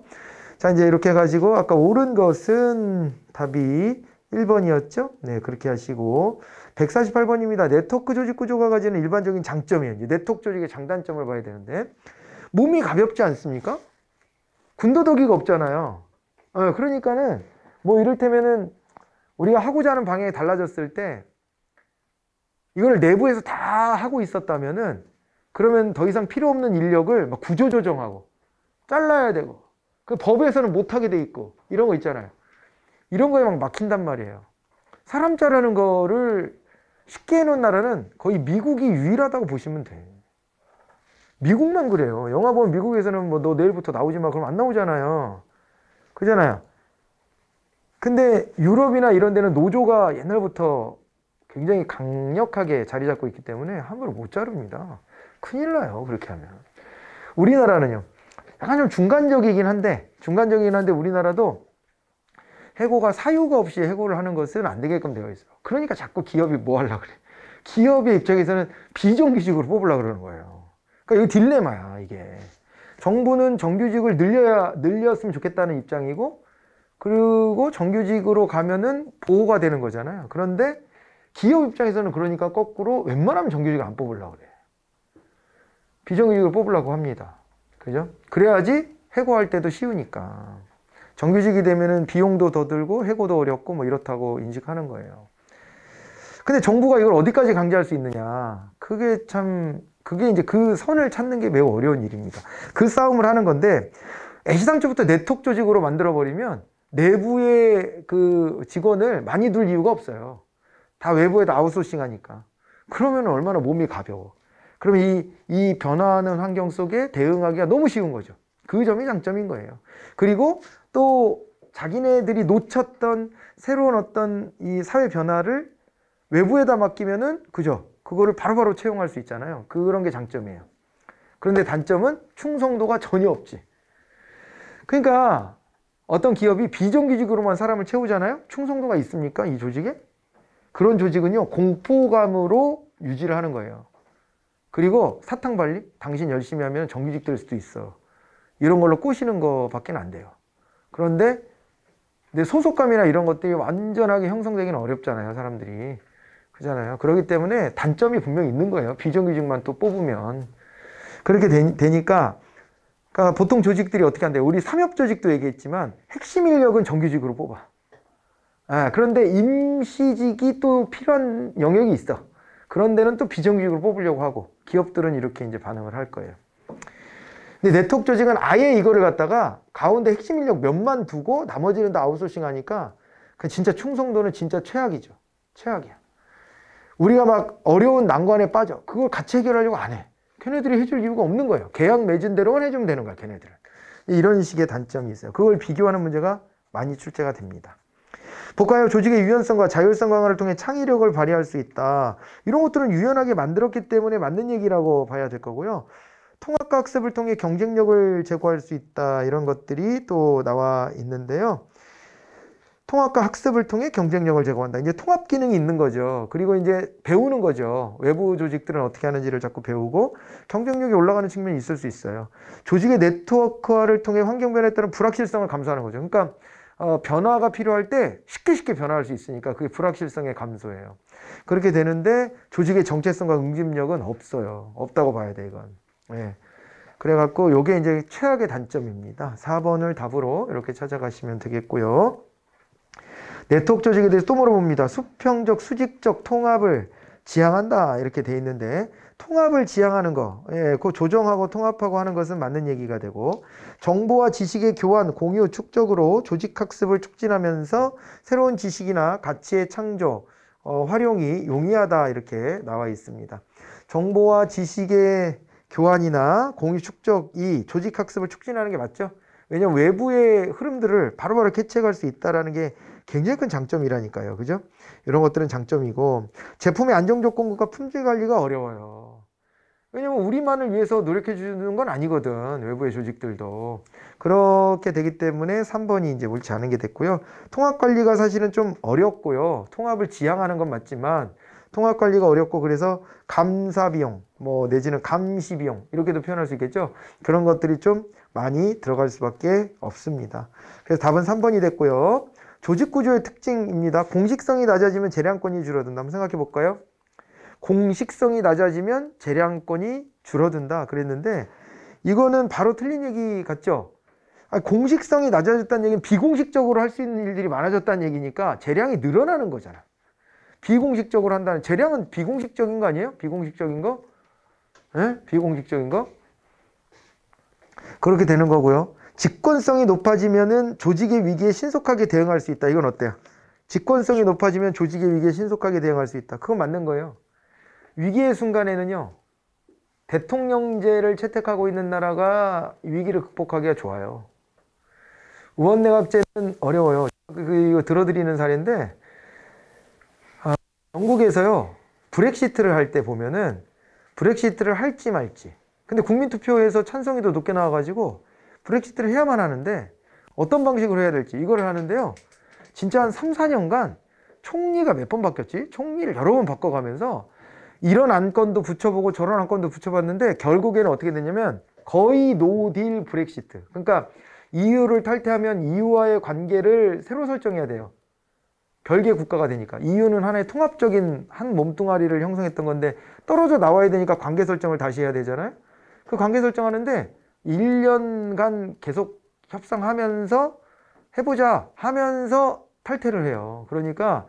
자, 이제 이렇게 해가지고 아까 옳은 것은 답이 1번이었죠? 네, 그렇게 하시고 148번입니다. 네트워크 조직 구조가 가지는 일반적인 장점이에요. 이제 네트워크 조직의 장단점을 봐야 되는데 몸이 가볍지 않습니까? 군더더기가 없잖아요. 어, 그러니까는 뭐 이를테면은 우리가 하고자 하는 방향이 달라졌을 때 이걸 내부에서 다 하고 있었다면은 그러면 더 이상 필요 없는 인력을 막 구조 조정하고 잘라야 되고 그 법에서는 못하게 돼 있고 이런 거 있잖아요. 이런 거에 막 막힌단 말이에요. 사람자라는 거를 쉽게 해놓은 나라는 거의 미국이 유일하다고 보시면 돼. 미국만 그래요. 영화 보면 미국에서는 뭐 너 내일부터 나오지 마. 그럼 안 나오잖아요. 그잖아요. 근데 유럽이나 이런 데는 노조가 옛날부터 굉장히 강력하게 자리 잡고 있기 때문에 함부로 못 자릅니다. 큰일 나요. 그렇게 하면. 우리나라는요. 약간 좀 중간적이긴 한데 중간적이긴 한데 우리나라도 해고가 사유가 없이 해고를 하는 것은 안 되게끔 되어 있어요. 그러니까 자꾸 기업이 뭐 하려 고 그래. 기업의 입장에서는 비정규직으로 뽑으려 고 그러는 거예요. 그러니까 이 딜레마야 이게. 정부는 정규직을 늘려야 늘렸으면 좋겠다는 입장이고 그리고 정규직으로 가면은 보호가 되는 거잖아요. 그런데 기업 입장에서는 그러니까 거꾸로 웬만하면 정규직을 안 뽑으려고 그래. 비정규직을 뽑으려고 합니다. 그죠? 그래야지 해고할 때도 쉬우니까. 정규직이 되면은 비용도 더 들고 해고도 어렵고 뭐 이렇다고 인식하는 거예요. 근데 정부가 이걸 어디까지 강제할 수 있느냐. 그게 참, 그게 이제 그 선을 찾는 게 매우 어려운 일입니다. 그 싸움을 하는 건데, 애시당초부터 네트워 조직으로 만들어버리면 내부의 그 직원을 많이 둘 이유가 없어요. 다 외부에다 아웃소싱 하니까. 그러면 얼마나 몸이 가벼워. 그럼 이, 이 변화하는 환경 속에 대응하기가 너무 쉬운 거죠. 그 점이 장점인 거예요. 그리고 또 자기네들이 놓쳤던 새로운 어떤 이 사회 변화를 외부에다 맡기면은 그죠. 그거를 바로바로 바로 채용할 수 있잖아요. 그런 게 장점이에요. 그런데 단점은 충성도가 전혀 없지. 그러니까 어떤 기업이 비정규직으로만 사람을 채우잖아요. 충성도가 있습니까? 이 조직에? 그런 조직은요. 공포감으로 유지를 하는 거예요. 그리고 사탕 발리? 당신 열심히 하면 정규직 될 수도 있어. 이런 걸로 꼬시는 것밖에안 돼요. 그런데 내 소속감이나 이런 것들이 완전하게 형성되기는 어렵잖아요, 사람들이. 그잖아요. 그렇기 때문에 단점이 분명히 있는 거예요. 비정규직만 또 뽑으면. 그렇게 되, 니까 그러니까 보통 조직들이 어떻게 한대요? 우리 삼협조직도 얘기했지만 핵심 인력은 정규직으로 뽑아. 아, 그런데 임시직이 또 필요한 영역이 있어. 그런 데는 또 비정규직으로 뽑으려고 하고. 기업들은 이렇게 이제 반응을 할 거예요. 근데 네트워크 조직은 아예 이거를 갖다가 가운데 핵심 인력 몇만 두고 나머지는 다 아웃소싱 하니까 그 진짜 충성도는 진짜 최악이죠. 최악이야. 우리가 막 어려운 난관에 빠져. 그걸 같이 해결하려고 안 해. 걔네들이 해줄 이유가 없는 거예요. 계약 맺은 대로만 해주면 되는 거야, 걔네들은. 이런 식의 단점이 있어요. 그걸 비교하는 문제가 많이 출제가 됩니다. 복하여 조직의 유연성과 자율성 강화를 통해 창의력을 발휘할 수 있다. 이런 것들은 유연하게 만들었기 때문에 맞는 얘기라고 봐야 될 거고요. 통합과 학습을 통해 경쟁력을 제고할 수 있다. 이런 것들이 또 나와 있는데요. 통합과 학습을 통해 경쟁력을 제고한다. 이제 통합 기능이 있는 거죠. 그리고 이제 배우는 거죠. 외부 조직들은 어떻게 하는지를 자꾸 배우고 경쟁력이 올라가는 측면이 있을 수 있어요. 조직의 네트워크화를 통해 환경 변화에 따른 불확실성을 감수하는 거죠. 그러니까 어, 변화가 필요할 때 쉽게 쉽게 변화할 수 있으니까 그게 불확실성의 감소예요. 그렇게 되는데 조직의 정체성과 응집력은 없어요. 없다고 봐야 돼 이건. 예. 그래갖고 요게 이제 최악의 단점입니다. 4번을 답으로 이렇게 찾아가시면 되겠고요. 네트워크 조직에 대해서 또 물어봅니다. 수평적, 수직적 통합을 지향한다 이렇게 돼 있는데 통합을 지향하는 거, 예, 그 조정하고 통합하고 하는 것은 맞는 얘기가 되고, 정보와 지식의 교환, 공유, 축적으로 조직학습을 촉진하면서 새로운 지식이나 가치의 창조, 어, 활용이 용이하다 이렇게 나와 있습니다. 정보와 지식의 교환이나 공유 축적이 조직학습을 촉진하는 게 맞죠? 왜냐면 외부의 흐름들을 바로바로 캐치할 수 있다는 게 굉장히 큰 장점이라니까요. 그죠? 이런 것들은 장점이고, 제품의 안정적 공급과 품질 관리가 어려워요. 왜냐면 우리만을 위해서 노력해 주는 건 아니거든. 외부의 조직들도. 그렇게 되기 때문에 3번이 이제 옳지 않은 게 됐고요. 통합 관리가 사실은 좀 어렵고요. 통합을 지향하는 건 맞지만 통합 관리가 어렵고 그래서 감사 비용, 뭐 내지는 감시 비용 이렇게도 표현할 수 있겠죠. 그런 것들이 좀 많이 들어갈 수밖에 없습니다. 그래서 답은 3번이 됐고요. 조직 구조의 특징입니다. 공식성이 낮아지면 재량권이 줄어든다. 한번 생각해 볼까요? 공식성이 낮아지면 재량권이 줄어든다 그랬는데 이거는 바로 틀린 얘기 같죠? 아 공식성이 낮아졌다는 얘기는 비공식적으로 할 수 있는 일들이 많아졌다는 얘기니까 재량이 늘어나는 거잖아. 비공식적으로 한다는 재량은 비공식적인 거 아니에요? 비공식적인 거? 에? 예? 비공식적인 거? 그렇게 되는 거고요. 직권성이 높아지면은 조직의 위기에 신속하게 대응할 수 있다. 이건 어때요? 직권성이 높아지면 조직의 위기에 신속하게 대응할 수 있다. 그건 맞는 거예요. 위기의 순간에는요. 대통령제를 채택하고 있는 나라가 위기를 극복하기가 좋아요. 의원내각제는 어려워요. 그, 그, 이거 들어드리는 사례인데 아, 영국에서요. 브렉시트를 할 때 보면은 브렉시트를 할지 말지 근데 국민투표에서 찬성이 더 높게 나와가지고 브렉시트를 해야만 하는데 어떤 방식으로 해야 될지 이걸 하는데요 진짜 한 3, 4년간 총리가 몇 번 바뀌었지? 총리를 여러 번 바꿔가면서 이런 안건도 붙여보고 저런 안건도 붙여봤는데 결국에는 어떻게 되냐면 거의 노딜 브렉시트. 그러니까 EU를 탈퇴하면 EU와의 관계를 새로 설정해야 돼요. 별개 국가가 되니까 EU는 하나의 통합적인 한 몸뚱아리를 형성했던 건데 떨어져 나와야 되니까 관계 설정을 다시 해야 되잖아요. 그 관계 설정하는데 1년간 계속 협상하면서 해보자 하면서 탈퇴를 해요. 그러니까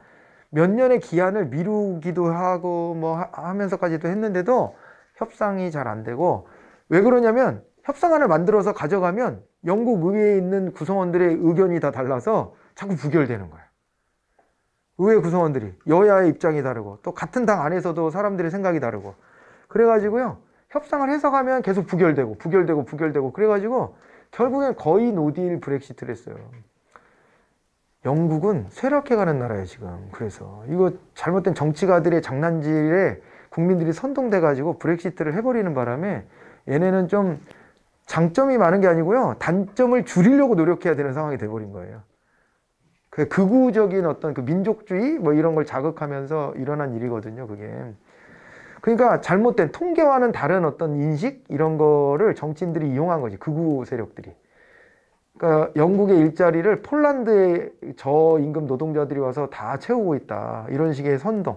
몇 년의 기한을 미루기도 하고 뭐 하면서까지도 했는데도 협상이 잘 안 되고 왜 그러냐면 협상안을 만들어서 가져가면 영국 의회에 있는 구성원들의 의견이 다 달라서 자꾸 부결되는 거예요. 의회 구성원들이 여야의 입장이 다르고 또 같은 당 안에서도 사람들의 생각이 다르고 그래가지고요 협상을 해서 가면 계속 부결되고 부결되고 부결되고 그래가지고 결국엔 거의 노딜 브렉시트를 했어요. 영국은 쇠락해가는 나라예요 지금 그래서 이거 잘못된 정치가들의 장난질에 국민들이 선동돼 가지고 브렉시트를 해버리는 바람에 얘네는 좀 장점이 많은 게 아니고요 단점을 줄이려고 노력해야 되는 상황이 돼버린 거예요 그 극우적인 어떤 그 민족주의 뭐 이런 걸 자극하면서 일어난 일이거든요 그게 그러니까 잘못된 통계와는 다른 어떤 인식 이런 거를 정치인들이 이용한 거지 극우 세력들이 그러니까 영국의 일자리를 폴란드의 저임금 노동자들이 와서 다 채우고 있다. 이런 식의 선동.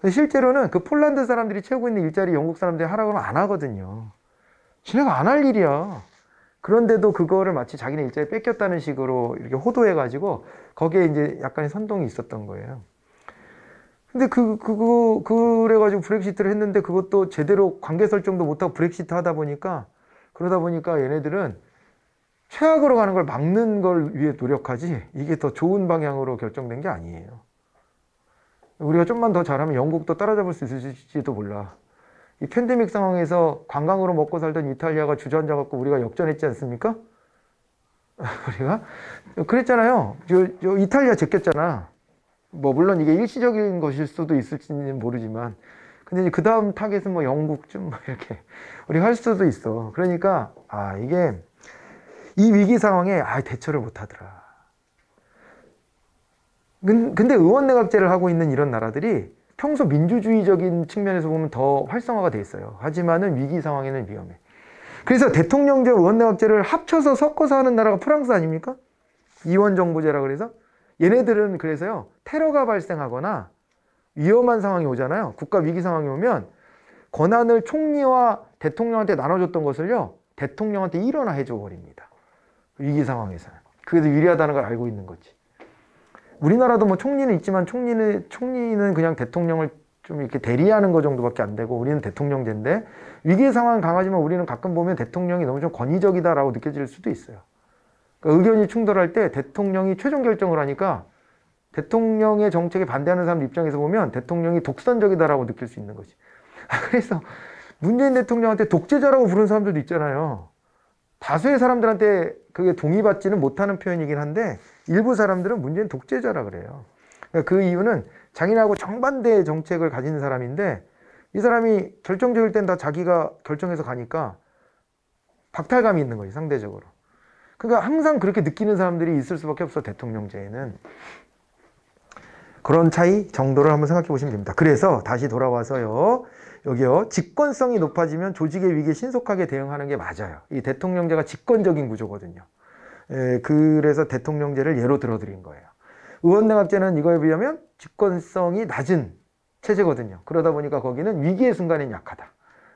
근데 실제로는 그 폴란드 사람들이 채우고 있는 일자리 영국 사람들이 하라고 하면 안 하거든요. 지네가 안 할 일이야. 그런데도 그거를 마치 자기네 일자리 뺏겼다는 식으로 이렇게 호도해가지고 거기에 이제 약간의 선동이 있었던 거예요. 근데 그, 그거, 그래가지고 브렉시트를 했는데 그것도 제대로 관계 설정도 못하고 브렉시트 하다 보니까 그러다 보니까 얘네들은 최악으로 가는 걸 막는 걸 위해 노력하지 이게 더 좋은 방향으로 결정된 게 아니에요. 우리가 좀만 더 잘하면 영국도 따라잡을 수 있을지도 몰라. 이 팬데믹 상황에서 관광으로 먹고 살던 이탈리아가 주저앉아 갖고 우리가 역전했지 않습니까? 우리가 그랬잖아요. 저, 저 이탈리아 제꼈잖아. 뭐 물론 이게 일시적인 것일 수도 있을지는 모르지만 근데 그 다음 타겟은 뭐 영국쯤 이렇게 우리 할 수도 있어. 그러니까 아 이게 이 위기 상황에 아 대처를 못하더라. 근데 의원 내각제를 하고 있는 이런 나라들이 평소 민주주의적인 측면에서 보면 더 활성화가 돼 있어요. 하지만은 위기 상황에는 위험해. 그래서 대통령제 와 의원 내각제를 합쳐서 섞어서 하는 나라가 프랑스 아닙니까? 이원 정부제라 그래서 얘네들은 그래서요 테러가 발생하거나 위험한 상황이 오잖아요. 국가 위기 상황이 오면 권한을 총리와 대통령한테 나눠줬던 것을요 대통령한테 일어나 해줘 버립니다. 위기 상황에서는. 그래서 유리하다는 걸 알고 있는 거지. 우리나라도 뭐 총리는 있지만 총리는, 총리는 그냥 대통령을 좀 이렇게 대리하는 것 정도밖에 안 되고 우리는 대통령제인데 위기 상황 은 강하지만 우리는 가끔 보면 대통령이 너무 좀 권위적이다라고 느껴질 수도 있어요. 그러니까 의견이 충돌할 때 대통령이 최종 결정을 하니까 대통령의 정책에 반대하는 사람 입장에서 보면 대통령이 독선적이다라고 느낄 수 있는 거지. 그래서 문재인 대통령한테 독재자라고 부른 사람들도 있잖아요. 다수의 사람들한테 그게 동의받지는 못하는 표현이긴 한데 일부 사람들은 문제는 독재자라 그래요. 그러니까 그 이유는 장인하고 정반대의 정책을 가진 사람인데 이 사람이 결정적일 땐 다 자기가 결정해서 가니까 박탈감이 있는 거지 상대적으로. 그러니까 항상 그렇게 느끼는 사람들이 있을 수밖에 없어 대통령제에는 그런 차이 정도를 한번 생각해 보시면 됩니다. 그래서 다시 돌아와서요. 여기요. 직권성이 높아지면 조직의 위기에 신속하게 대응하는 게 맞아요. 이 대통령제가 직권적인 구조거든요. 예, 그래서 대통령제를 예로 들어드린 거예요. 의원내각제는 이거에 비하면 직권성이 낮은 체제거든요. 그러다 보니까 거기는 위기의 순간엔 약하다.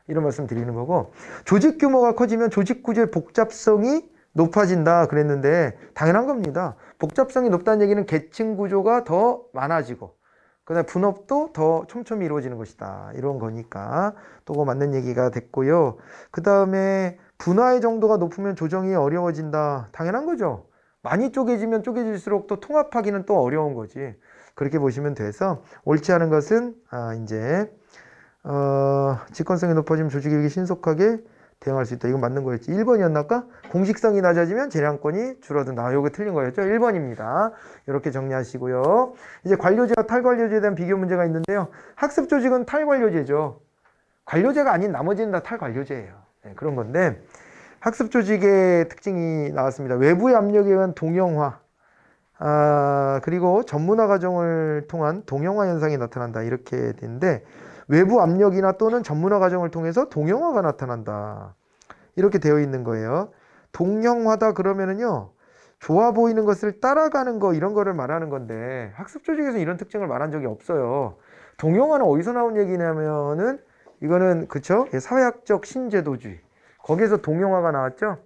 이런 말씀 드리는 거고 조직 규모가 커지면 조직 구조의 복잡성이 높아진다 그랬는데 당연한 겁니다. 복잡성이 높다는 얘기는 계층 구조가 더 많아지고 그다음 분업도 더 촘촘히 이루어지는 것이다. 이런 거니까 또 맞는 얘기가 됐고요. 그 다음에 분화의 정도가 높으면 조정이 어려워진다. 당연한 거죠. 많이 쪼개지면 쪼개질수록 또 통합하기는 또 어려운 거지. 그렇게 보시면 돼서 옳지 않은 것은 아 이제 어, 직권성이 높아지면 조직이 신속하게 대응할 수 있다. 이건 맞는 거였지. 1번이었나 까 공식성이 낮아지면 재량권이 줄어든다. 아, 요거 틀린 거였죠? 1번입니다. 이렇게 정리하시고요. 이제 관료제와 탈관료제에 대한 비교 문제가 있는데요. 학습 조직은 탈관료제죠. 관료제가 아닌 나머지는 다 탈관료제예요. 네, 그런 건데 학습 조직의 특징이 나왔습니다. 외부의 압력에 의한 동영화. 아, 그리고 전문화 과정을 통한 동영화 현상이 나타난다. 이렇게 되는데 외부 압력이나 또는 전문화 과정을 통해서 동영화가 나타난다. 이렇게 되어 있는 거예요. 동영화다 그러면은요. 좋아 보이는 것을 따라가는 거 이런 거를 말하는 건데 학습 조직에서 이런 특징을 말한 적이 없어요. 동영화는 어디서 나온 얘기냐면은 이거는 그쵸? 사회학적 신제도주의. 거기에서 동영화가 나왔죠.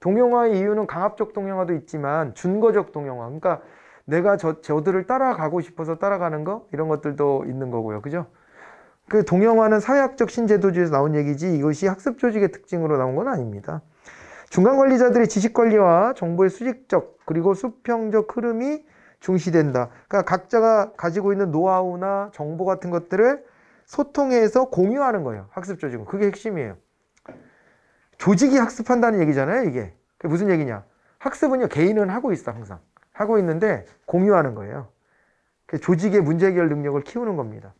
동영화의 이유는 강압적 동영화도 있지만 준거적 동영화. 그러니까 내가 저, 저들을 따라가고 싶어서 따라가는 거 이런 것들도 있는 거고요. 그죠? 그 동영화는 사회학적 신제도주에서 나온 얘기지 이것이 학습 조직의 특징으로 나온 건 아닙니다. 중간 관리자들의 지식 관리와 정보의 수직적 그리고 수평적 흐름이 중시된다. 그러니까 각자가 가지고 있는 노하우나 정보 같은 것들을 소통해서 공유하는 거예요. 학습 조직은 그게 핵심이에요. 조직이 학습한다는 얘기잖아요. 이게 그게 무슨 얘기냐? 학습은요 개인은 하고 있어 항상 하고 있는데 공유하는 거예요. 그 조직의 문제 해결 능력을 키우는 겁니다.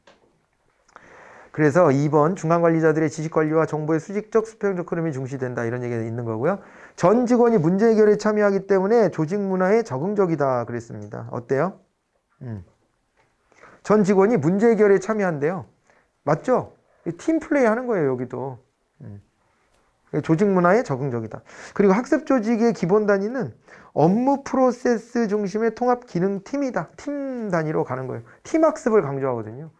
그래서 2번 중간관리자들의 지식관리와 정보의 수직적 수평적 흐름이 중시된다 이런 얘기가 있는 거고요. 전 직원이 문제 해결에 참여하기 때문에 조직 문화에 적응적이다 그랬습니다. 어때요? 음. 전 직원이 문제 해결에 참여한대요. 맞죠? 팀 플레이 하는 거예요 여기도. 음. 조직 문화에 적응적이다. 그리고 학습 조직의 기본 단위는 업무 프로세스 중심의 통합 기능 팀이다. 팀 단위로 가는 거예요. 팀 학습을 강조하거든요.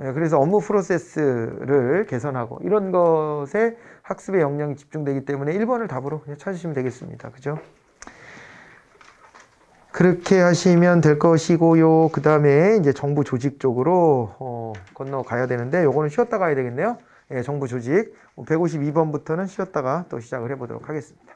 예, 그래서 업무 프로세스를 개선하고 이런 것에 학습의 역량이 집중되기 때문에 1번을 답으로 그냥 찾으시면 되겠습니다. 그죠? 그렇게 하시면 될 것이고요. 그 다음에 이제 정부 조직 쪽으로 어, 건너가야 되는데 요거는 쉬었다 가야 되겠네요. 예, 정부 조직 152번부터는 쉬었다가 또 시작을 해보도록 하겠습니다.